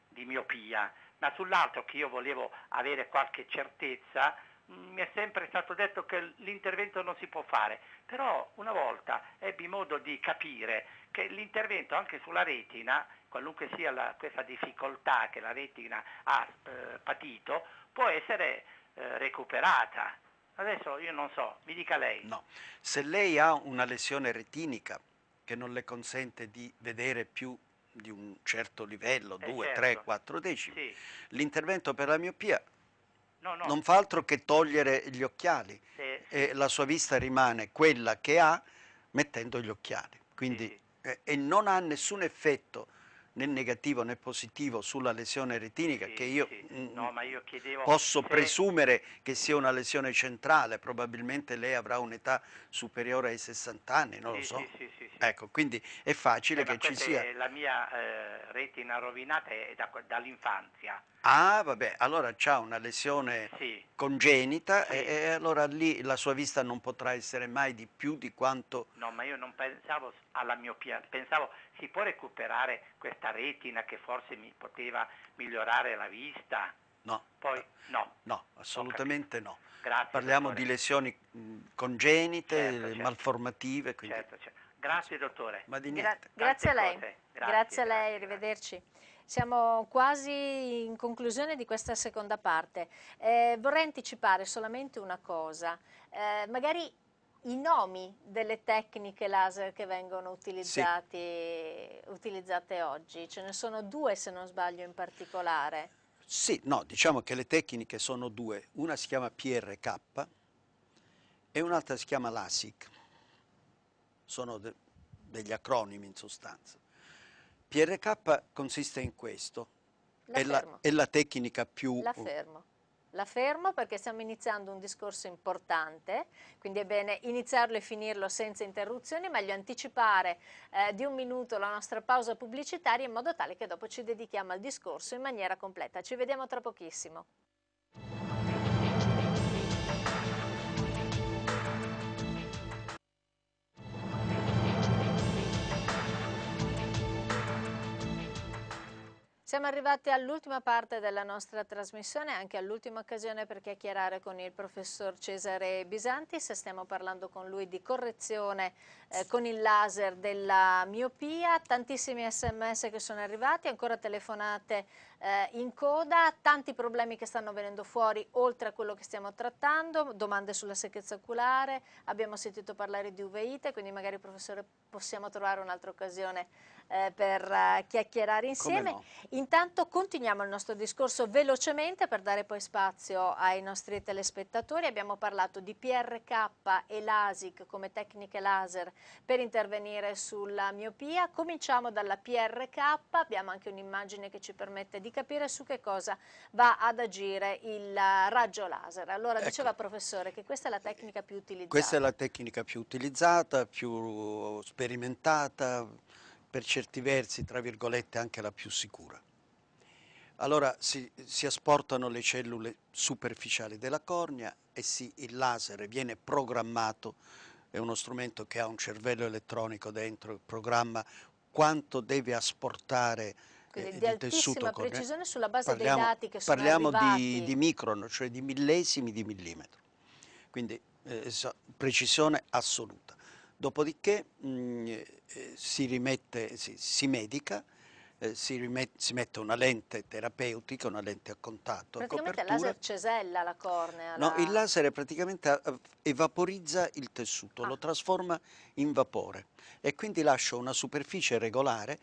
di miopia, ma sull'altro che io volevo avere qualche certezza mi è sempre stato detto che l'intervento non si può fare, però una volta ebbi modo di capire che l'intervento anche sulla retina, qualunque sia la, questa difficoltà che la retina ha eh, patito, può essere eh, recuperata. Adesso io non so, mi dica lei. No, se lei ha una lesione retinica che non le consente di vedere più di un certo livello, 2, 3, 4 decimi, sì. l'intervento per la miopia no, no. non fa altro che togliere gli occhiali sì. e la sua vista rimane quella che ha mettendo gli occhiali. Quindi, sì. eh, e non ha nessun effetto né negativo né positivo sulla lesione retinica sì, che io, sì. no, io posso se... presumere che sia una lesione centrale, probabilmente lei avrà un'età superiore ai 60 anni, non sì, lo so. Ecco, quindi è facile eh, che ci sia. La mia eh, retina rovinata è da, dall'infanzia. Ah, vabbè, allora c'ha una lesione congenita e, e, allora lì la sua vista non potrà essere mai di più di quanto... No, ma io non pensavo alla miopia, pensavo si può recuperare questa retina che forse mi poteva migliorare la vista? No, Poi, no. no assolutamente no. Grazie, Parliamo dottore. di lesioni mm, congenite, certo, certo. malformative. Certo, certo, grazie dottore. Gra grazie, a lei. Grazie, grazie a lei, arrivederci. Siamo quasi in conclusione di questa seconda parte. Eh, vorrei anticipare solamente una cosa. Eh, magari i nomi delle tecniche laser che vengono utilizzate oggi. Ce ne sono due, se non sbaglio, in particolare. Sì, no, diciamo che le tecniche sono due. Una si chiama PRK e un'altra si chiama LASIK. Sono de degli acronimi in sostanza. PRK consiste in questo. La è, la, è, la, tecnica più... La fermo la fermo perché stiamo iniziando un discorso importante, quindi è bene iniziarlo e finirlo senza interruzioni, meglio anticipare eh, di un minuto la nostra pausa pubblicitaria in modo tale che dopo ci dedichiamo al discorso in maniera completa. Ci vediamo tra pochissimo. Siamo arrivati all'ultima parte della nostra trasmissione, anche all'ultima occasione per chiacchierare con il professor Cesare Bisantis. Stiamo parlando con lui di correzione eh, con il laser della miopia. Tantissimi sms che sono arrivati, ancora telefonate eh, in coda, tanti problemi che stanno venendo fuori oltre a quello che stiamo trattando, domande sulla secchezza oculare, abbiamo sentito parlare di uveite, quindi magari professore possiamo trovare un'altra occasione eh, per eh, chiacchierare insieme. No. Intanto continuiamo il nostro discorso velocemente per dare poi spazio ai nostri telespettatori. Abbiamo parlato di PRK e LASIK come tecniche laser per intervenire sulla miopia. Cominciamo dalla PRK, abbiamo anche un'immagine che ci permette di capire su che cosa va ad agire il eh, raggio laser. Allora ecco. diceva professore che questa è la tecnica più utilizzata. Questa è la tecnica più utilizzata, più sperimentata, per certi versi, tra virgolette, anche la più sicura. Allora si, si asportano le cellule superficiali della cornea e si, il laser viene programmato, è uno strumento che ha un cervello elettronico dentro, programma quanto deve asportare eh, Quindi eh, di, di altissima precisione sulla base parliamo, dei dati che sono parliamo Parliamo di, di micron, cioè di millesimi di millimetro. Quindi eh, precisione assoluta. Dopodiché mh, mm, eh, si, rimette, si, si medica, eh, si, rimette, si, mette una lente terapeutica, una lente a contatto. Praticamente a il laser cesella la cornea. No, il laser praticamente eh, evaporizza il tessuto, ah. lo trasforma in vapore e quindi lascia una superficie regolare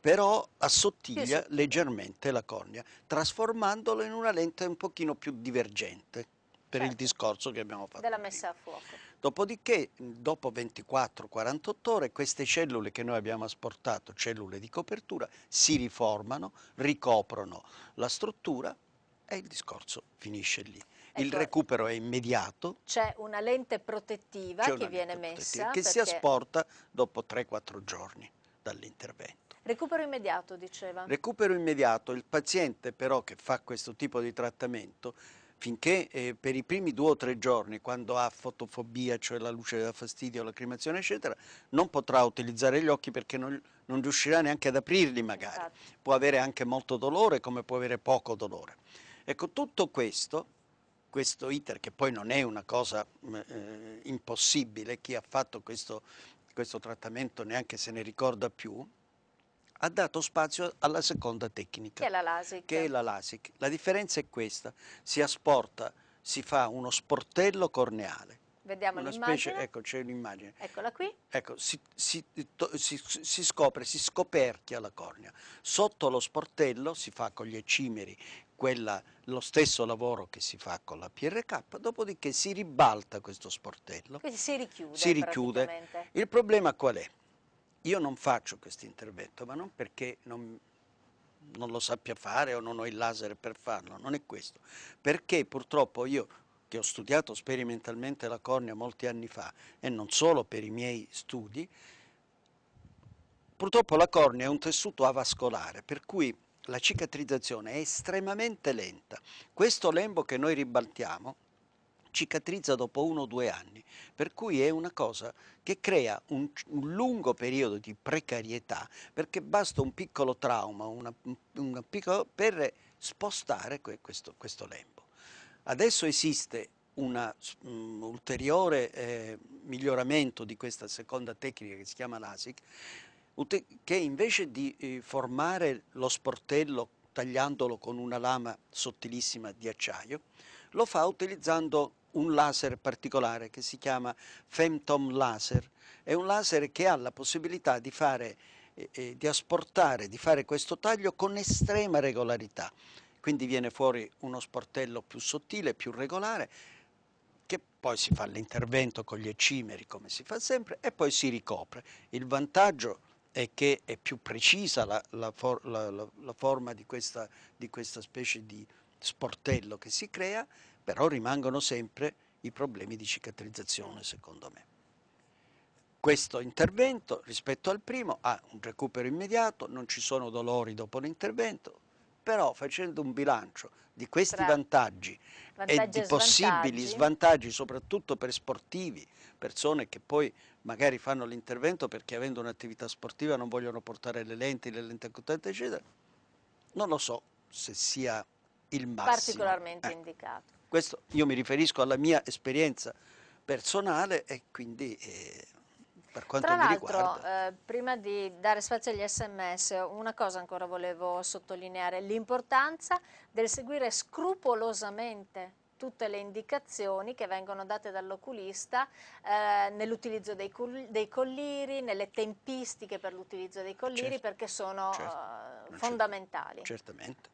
però assottiglia leggermente la cornea, trasformandola in una lente un pochino più divergente per certo. il discorso che abbiamo fatto. Della messa a fuoco. Dopodiché, dopo 24-48 ore, queste cellule che noi abbiamo asportato, cellule di copertura, si riformano, ricoprono la struttura e il discorso finisce lì. Il ecco, recupero è immediato. C'è una lente protettiva una che viene messa. Che perché... si asporta dopo 3-4 giorni dall'intervento. Recupero immediato, diceva. Recupero immediato. Il paziente però che fa questo tipo di trattamento finché eh, per i primi due o tre giorni, quando ha fotofobia, cioè la luce da fastidio, la cremazione, eccetera, non potrà utilizzare gli occhi perché non, non riuscirà neanche ad aprirli magari. Esatto. Può avere anche molto dolore come può avere poco dolore. Ecco, tutto questo, questo iter che poi non è una cosa mm, eh, impossibile, chi ha fatto questo, questo trattamento neanche se ne ricorda più, ha dato spazio alla seconda tecnica. Che è la LASIK. Che è la LASIK. La differenza è questa, si asporta, si fa uno sportello corneale. Vediamo l'immagine. Ecco, c'è un'immagine. Eccola qui. Ecco, si, si, si, si, scopre, si scoperchia la cornea. Sotto lo sportello si fa con gli ecimeri quella, lo stesso lavoro che si fa con la PRK, dopodiché si ribalta questo sportello. Quindi si richiude. Si richiude. Il problema qual è? Io non faccio questo intervento, ma non perché non, non lo sappia fare o non ho il laser per farlo, non è questo. Perché purtroppo io, che ho studiato sperimentalmente la cornea molti anni fa, e non solo per i miei studi, purtroppo la cornea è un tessuto avascolare, per cui la cicatrizzazione è estremamente lenta. Questo lembo che noi ribaltiamo cicatrizza dopo uno o due anni, per cui è una cosa che crea un, un lungo periodo di precarietà, perché basta un piccolo trauma una, una piccola, per spostare questo, questo lembo. Adesso esiste un mm, ulteriore eh, miglioramento di questa seconda tecnica che si chiama LASIK, che invece di eh, formare lo sportello tagliandolo con una lama sottilissima di acciaio, lo fa utilizzando un laser particolare che si chiama Femtom Laser, è un laser che ha la possibilità di fare, eh, eh, di asportare, di fare questo taglio con estrema regolarità, quindi viene fuori uno sportello più sottile, più regolare, che poi si fa l'intervento con gli eccimeri come si fa sempre e poi si ricopre. Il vantaggio è che è più precisa la, la, for, la, la forma di questa, di questa specie di sportello che si crea però rimangono sempre i problemi di cicatrizzazione secondo me. Questo intervento rispetto al primo ha un recupero immediato, non ci sono dolori dopo l'intervento, però facendo un bilancio di questi Tra vantaggi, vantaggi e di e possibili svantaggi. soprattutto per sportivi, persone che poi magari fanno l'intervento perché avendo un'attività sportiva non vogliono portare le lenti, le lenti accotanti eccetera, non lo so se sia il massimo. Particolarmente eh. indicato. Questo io mi riferisco alla mia esperienza personale e quindi eh, per quanto Tra mi riguarda. Tra l'altro, eh, prima di dare spazio agli sms, una cosa ancora volevo sottolineare, l'importanza del seguire scrupolosamente tutte le indicazioni che vengono date dall'oculista eh, nell'utilizzo dei, dei, colliri, nelle tempistiche per l'utilizzo dei colliri, certo, perché sono certo, eh, fondamentali. Certamente,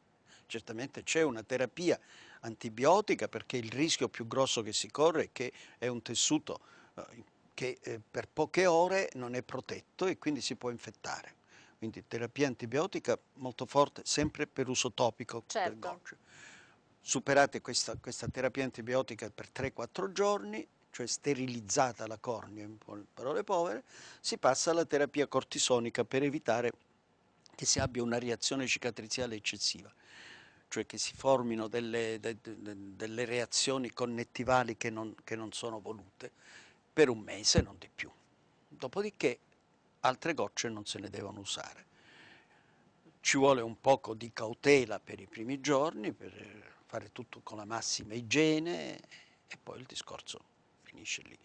certamente c'è una terapia antibiotica perché il rischio più grosso che si corre è che è un tessuto eh, che eh, per poche ore non è protetto e quindi si può infettare. Quindi terapia antibiotica molto forte, sempre per uso topico certo. del Superate questa, questa terapia antibiotica per 3-4 giorni, cioè sterilizzata la cornea, in parole povere, si passa alla terapia cortisonica per evitare che si abbia una reazione cicatriziale eccessiva cioè che si formino delle, de, de, delle reazioni connettivali che non, che non sono volute, per un mese non di più. Dopodiché altre gocce non se ne devono usare. Ci vuole un poco di cautela per i primi giorni, per fare tutto con la massima igiene e poi il discorso finisce lì.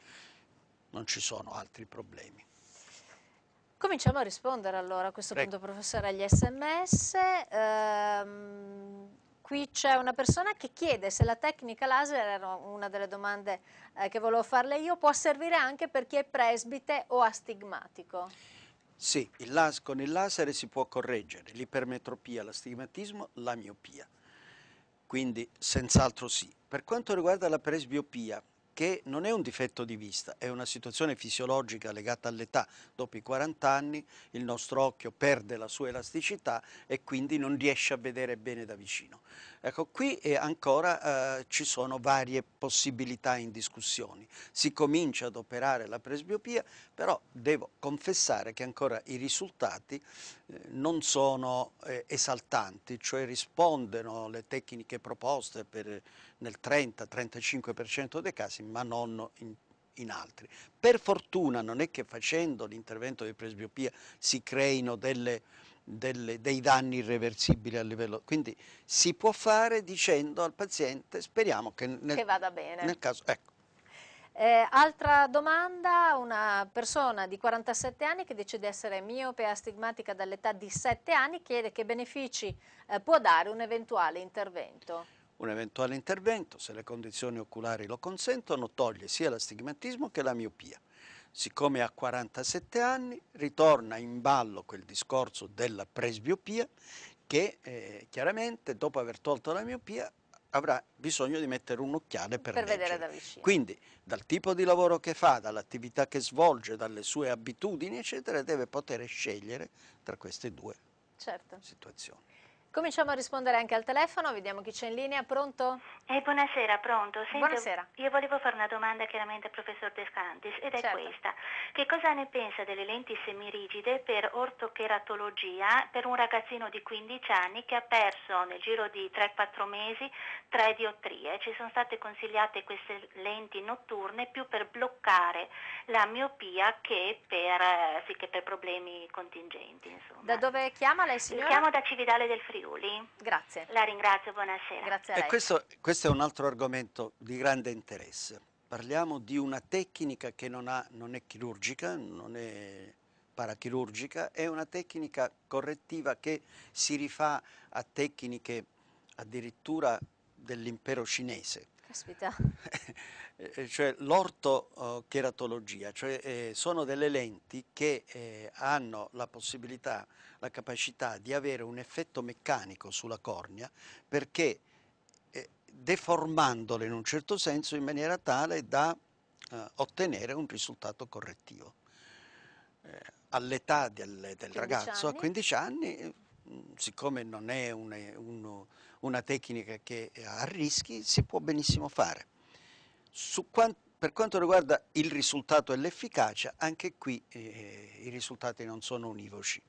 Non ci sono altri problemi. Cominciamo a rispondere allora a questo Prego. punto, professore, agli sms. Ehm, qui c'è una persona che chiede se la tecnica laser, era una delle domande eh, che volevo farle io, può servire anche per chi è presbite o astigmatico? Sì, il las, con il laser si può correggere l'ipermetropia, l'astigmatismo, la miopia. Quindi senz'altro sì. Per quanto riguarda la presbiopia, che non è un difetto di vista, è una situazione fisiologica legata all'età. Dopo i 40 anni il nostro occhio perde la sua elasticità e quindi non riesce a vedere bene da vicino. Ecco, qui ancora eh, ci sono varie possibilità in discussione. Si comincia ad operare la presbiopia, però devo confessare che ancora i risultati non sono eh, esaltanti, cioè rispondono alle tecniche proposte per, nel 30-35% dei casi, ma non in in altri. Per fortuna non è che facendo l'intervento di presbiopia si creino delle, delle, dei danni irreversibili a livello... Quindi si può fare dicendo al paziente speriamo che, nel, che vada bene. Nel caso, ecco, eh, altra domanda, una persona di 47 anni che dice di essere miope e astigmatica dall'età di 7 anni chiede che benefici eh, può dare un eventuale intervento. Un eventuale intervento, se le condizioni oculari lo consentono, toglie sia l'astigmatismo che la miopia. Siccome ha 47 anni, ritorna in ballo quel discorso della presbiopia che eh, chiaramente dopo aver tolto la miopia avrà bisogno di mettere un occhiale per, per vedere da vicino. Quindi dal tipo di lavoro che fa, dall'attività che svolge, dalle sue abitudini, eccetera, deve poter scegliere tra queste due certo. situazioni. Cominciamo a rispondere anche al telefono, vediamo chi c'è in linea, pronto? Eh, buonasera, pronto. Sento, buonasera. Io volevo fare una domanda chiaramente al professor Descantis ed è certo. questa. Che cosa ne pensa delle lenti semirigide per ortocheratologia per un ragazzino di 15 anni che ha perso nel giro di 3-4 mesi 3 diottrie? Ci sono state consigliate queste lenti notturne più per bloccare la miopia che per, eh, sì, che per problemi contingenti. Insomma. Da dove chiama lei signora? Io chiamo da Cividale del Frigo. Friuli. Grazie. La ringrazio, buonasera. Grazie a lei. E questo, questo è un altro argomento di grande interesse. Parliamo di una tecnica che non, ha, non è chirurgica, non è parachirurgica, è una tecnica correttiva che si rifà a tecniche addirittura dell'impero cinese. Caspita. Eh, cioè l'ortocheratologia, eh, cioè eh, sono delle lenti che hanno la possibilità, la capacità di avere un effetto meccanico sulla cornea perché deformandole in un certo senso in maniera tale da ottenere un risultato correttivo. all'età del, del ragazzo, anni. a 15 anni, siccome non è una, una tecnica che ha rischi, si può benissimo fare. Quant per quanto riguarda il risultato e l'efficacia, anche qui eh, i risultati non sono univoci.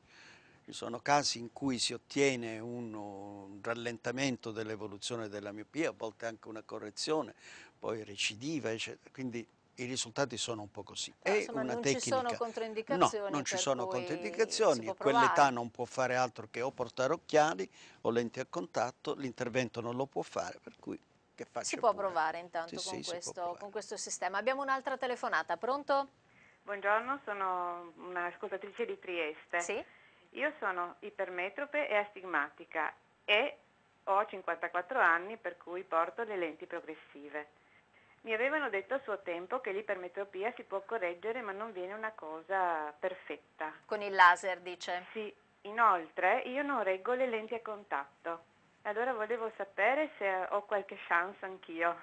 Ci sono casi in cui si ottiene un, un rallentamento dell'evoluzione della miopia, a volte anche una correzione, poi recidiva, eccetera. Quindi i risultati sono un po' così. È Insomma, una non tecnica. ci sono controindicazioni? No, non ci sono controindicazioni. quell'età non può fare altro che o portare occhiali o lenti a contatto, l'intervento non lo può fare, per cui che faccio. Si può pure. provare intanto sì, con, sì, questo, con questo sistema. Abbiamo un'altra telefonata, pronto? Buongiorno, sono una ascoltatrice di Trieste. Sì? Io sono ipermetrope e astigmatica e ho 54 anni per cui porto le lenti progressive. Mi avevano detto a suo tempo che l'ipermetropia si può correggere ma non viene una cosa perfetta. Con il laser dice? Sì, inoltre io non reggo le lenti a contatto. Allora volevo sapere se ho qualche chance anch'io.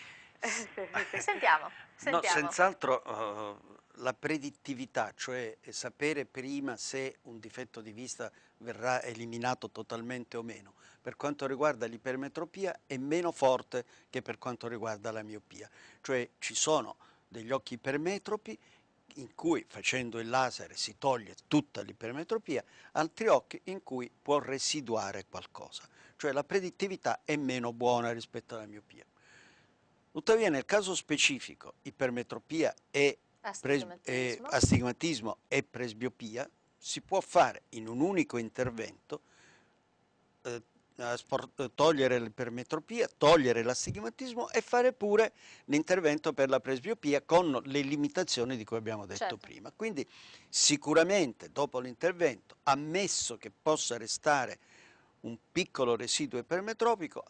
sentiamo, sentiamo. No, senz'altro uh, la predittività, cioè sapere prima se un difetto di vista verrà eliminato totalmente o meno, per quanto riguarda l'ipermetropia è meno forte che per quanto riguarda la miopia. Cioè ci sono degli occhi ipermetropi in cui facendo il laser si toglie tutta l'ipermetropia, altri occhi in cui può residuare qualcosa, cioè la predittività è meno buona rispetto alla miopia. Tuttavia nel caso specifico ipermetropia e astigmatismo. e astigmatismo e presbiopia si può fare in un unico intervento eh, eh, eh, togliere l'ipermetropia, togliere l'astigmatismo e fare pure l'intervento per la presbiopia con le limitazioni di cui abbiamo detto certo. prima. Quindi sicuramente dopo l'intervento, ammesso che possa restare un piccolo residuo ipermetropico,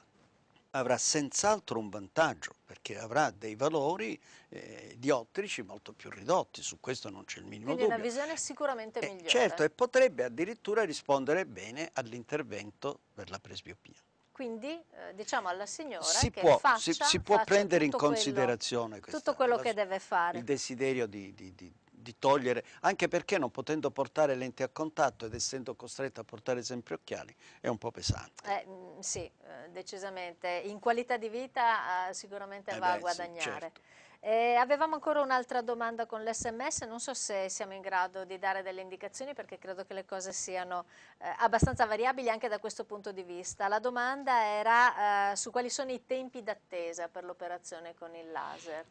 avrà senz'altro un vantaggio perché avrà dei valori eh, diottrici molto più ridotti, su questo non c'è il minimo Quindi dubbio. Quindi una visione sicuramente eh, migliore. Certo, e potrebbe addirittura rispondere bene all'intervento per la presbiopia. Quindi eh, diciamo alla signora si che può, faccia, si, si può prendere in considerazione quello, questa, tutto quello la, che deve fare. Il desiderio di, di, di di togliere, anche perché non potendo portare lenti a contatto ed essendo costretta a portare sempre occhiali, è un po' pesante. Eh, mm, sì, eh, decisamente. In qualità di vita eh, sicuramente eh va beh, a guadagnare. Sì, certo. Eh, avevamo ancora un'altra domanda con l'SMS, non so se siamo in grado di dare delle indicazioni perché credo che le cose siano eh, abbastanza variabili anche da questo punto di vista. La domanda era eh, su quali sono i tempi d'attesa per l'operazione con il laser.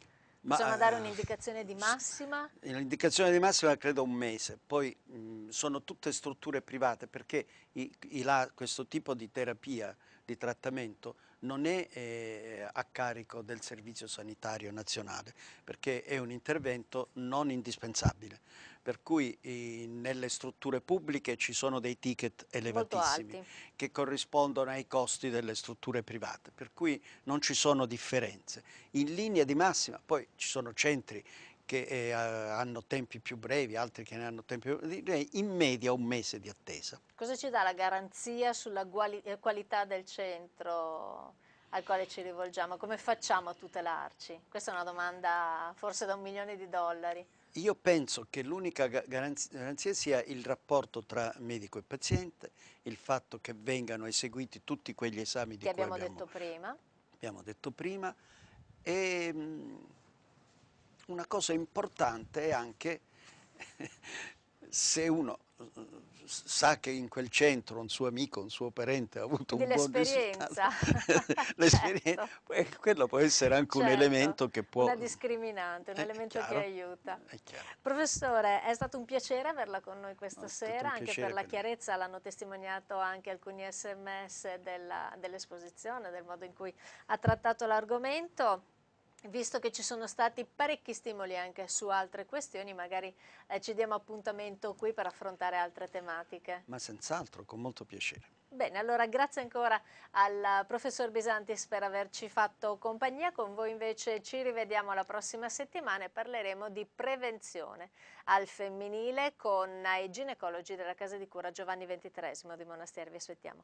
Bisogna dare eh, un'indicazione di massima? L'indicazione di massima credo un mese, poi mh, mhmm, sono tutte strutture private perché i, i la, questo tipo di terapia, di trattamento, non è eh, a carico del Servizio Sanitario Nazionale perché è un intervento non indispensabile per cui eh, nelle strutture pubbliche ci sono dei ticket elevatissimi che corrispondono ai costi delle strutture private, per cui non ci sono differenze. In linea di massima poi ci sono centri che eh, hanno tempi più brevi, altri che ne hanno tempi più brevi, in media un mese di attesa. Cosa ci dà la garanzia sulla eh, qualità del centro? al quale ci rivolgiamo, come facciamo a tutelarci? Questa è una domanda forse da un milione di dollari. Io penso che l'unica garanzia sia il rapporto tra medico e paziente, il fatto che vengano eseguiti tutti quegli esami che di abbiamo cui abbiamo, detto prima. abbiamo detto prima. E ehm, una cosa importante è anche se uno sa che in quel centro un suo amico, un suo parente ha avuto un buon risultato. L'esperienza. certo. Quello può essere anche certo. un elemento che può... Una discriminante, un è eh, elemento chiaro. che aiuta. È eh, Professore, è stato un piacere averla con noi questa no, ah, sera, anche per la chiarezza, l'hanno testimoniato anche alcuni sms dell'esposizione, del modo in cui ha trattato l'argomento visto che ci sono stati parecchi stimoli anche su altre questioni, magari eh, ci diamo appuntamento qui per affrontare altre tematiche. Ma senz'altro, con molto piacere. Bene, allora grazie ancora al eh, professor Bisantis per averci fatto compagnia, con voi invece ci rivediamo la prossima settimana e parleremo di prevenzione al femminile con i ginecologi della casa di cura Giovanni XXIII di Monasteri, vi aspettiamo.